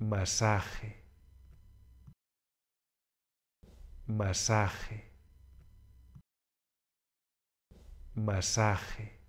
masaje, masaje, masaje.